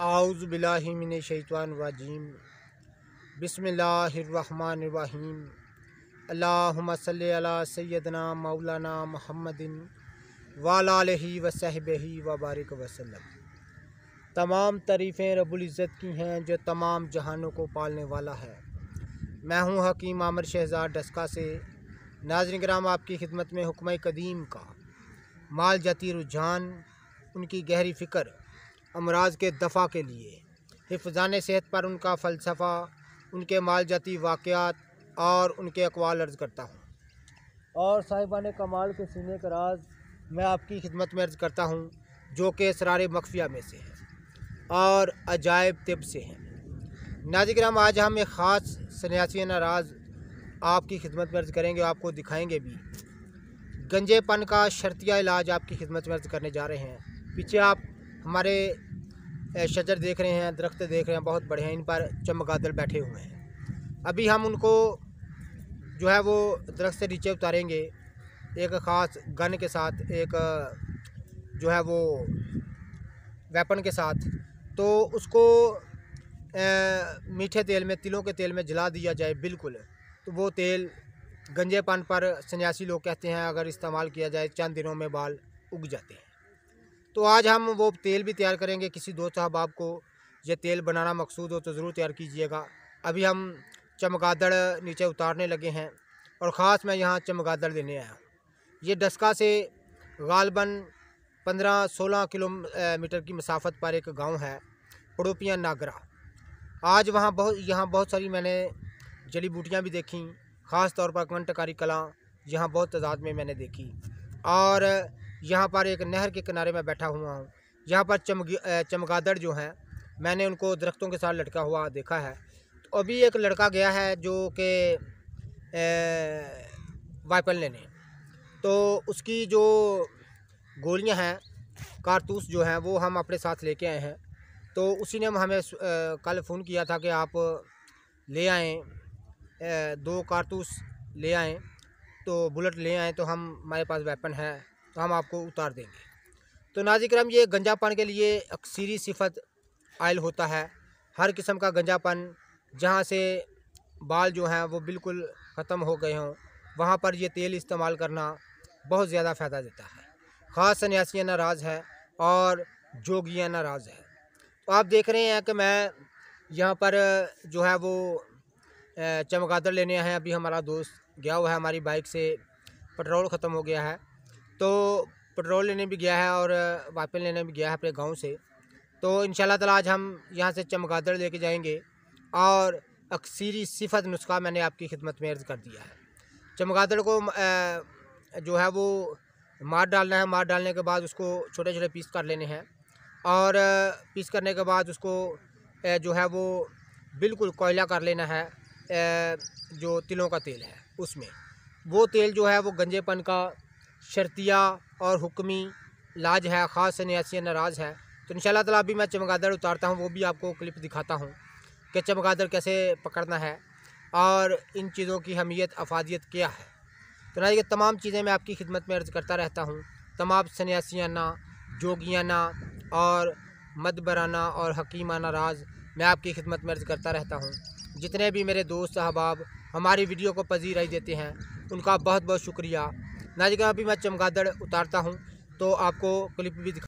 आउज़बिल्लिमिन शैतवान बसमीम अल्लाम सल्ला सैदना मौलाना महमदिन वाल वसहबही वबारक वसलम तमाम तरीफ़ें रबुल्ज़त की हैं जो तमाम जहानों को पालने वाला है मैं हूं हकीम आमर शहजाद डस्का से नाजर कराम आपकी खिदमत में हुक्म कदीम का माल जती रुझान उनकी गहरी फ़िक्र अमराज के दफ़ा के लिए हिफजान सेहत पर उनका फ़लसफ़ा उनके मालजाती वाक़ात और उनके अकवाल अर्ज़ करता हूँ और साहिबान कमाल के सीने का राज मैं आपकी खिदमत में अर्ज़ करता हूँ जो कि सरार मखफिया में से है और अजायब तिब से हैं नाजिक्राम आज हम एक ख़ास सन्यासी नाराज आपकी खिदमत में अर्ज़ करेंगे आपको दिखाएंगे भी गंजेपन का शर्तिया इलाज आपकी खिदमत में अर्ज़ करने जा रहे हैं पीछे आप हमारे शजर देख रहे हैं दरख्त देख रहे हैं बहुत बड़े हैं इन पर चमगादड़ बैठे हुए हैं अभी हम उनको जो है वो दरख्त से नीचे उतारेंगे एक ख़ास गन के साथ एक जो है वो वेपन के साथ तो उसको ए, मीठे तेल में तिलों के तेल में जला दिया जाए बिल्कुल तो वो तेल गंजेपन पर सन्यासी लोग कहते हैं अगर इस्तेमाल किया जाए चंद दिनों में बाल उग जाते हैं तो आज हम वो तेल भी तैयार करेंगे किसी दोस्त अहबाब को यह तेल बनाना मकसूद हो तो ज़रूर तैयार कीजिएगा अभी हम चमगादड़ नीचे उतारने लगे हैं और ख़ास मैं यहाँ चमगादड़ देने आया ये डस्का से गालबन पंद्रह सोलह किलोमीटर की मसाफत पर एक गांव है पड़ोपियाँ नागरा आज वहाँ बहुत यहाँ बहुत सारी मैंने जड़ी बूटियाँ भी देखी ख़ास तौर पर कंटकारी कला यहाँ बहुत तादाद में मैंने देखी और यहाँ पर एक नहर के किनारे में बैठा हुआ हूँ यहाँ पर चमगी चमगादड़ जो हैं मैंने उनको दरख्तों के साथ लटका हुआ देखा है तो अभी एक लड़का गया है जो कि वाइपल लेने तो उसकी जो गोलियां हैं कारतूस जो हैं वो हम अपने साथ लेके आए हैं तो उसी ने हमें कल फ़ोन किया था कि आप ले आएँ दो कारतूस ले आएँ तो बुलेट ले आएँ तो हम हमारे पास वेपन है तो हम आपको उतार देंगे तो नाजिक राम ये गंजापन के लिए अक्सरी सिफत आयल होता है हर किस्म का गंजापन जहाँ से बाल जो हैं वो बिल्कुल ख़त्म हो गए हों वहाँ पर ये तेल इस्तेमाल करना बहुत ज़्यादा फ़ायदा देता है ख़ास सन्यासियाँ नाराज़ है और जोगियाँ नाराज़ है तो आप देख रहे हैं कि मैं यहाँ पर जो है वो चमगादड़ लेने आए हैं अभी हमारा दोस्त गया हुआ है हमारी बाइक से पेट्रोल ख़त्म हो गया है तो पेट्रोल लेने भी गया है और वाइपर लेने भी गया है अपने गांव से तो इन ताला आज हम यहाँ से चमगादड़ लेके जाएंगे और अक्सरी सिफत नुस्खा मैंने आपकी खिदमत में अर्ज़ कर दिया है चमगादड़ को जो है वो मार डालना है मार डालने के बाद उसको छोटे छोटे पीस कर लेने हैं और पीस करने के बाद उसको जो है वो बिल्कुल कोयला कर लेना है जो तिलों का तेल है उसमें वो तेल जो है वो गंजेपन का शर्तिया और हुक्मी लाज है ख़ास से नयासी नाराज़ है तो इन ताला अभी मैं चमगादड़ उतारता हूँ वो भी आपको क्लिप दिखाता हूँ कि चमगादड़ कैसे पकड़ना है और इन चीज़ों की हमीयत अफादियत क्या है तो ना ये तमाम चीज़ें मैं आपकी खिदमत में अर्ज़ करता रहता हूँ तमाम सन्यासियाना जोगियाना और मदबराना और हकीमाना राज मैं आपकी खिदमत में अर्ज़ करता रहता हूँ जितने भी मेरे दोस्त अहबाब हमारी वीडियो को पजीराई देते हैं उनका बहुत बहुत शुक्रिया जी का अभी मैं चमगादड़ उतारता हूँ तो आपको क्लिप भी दिखा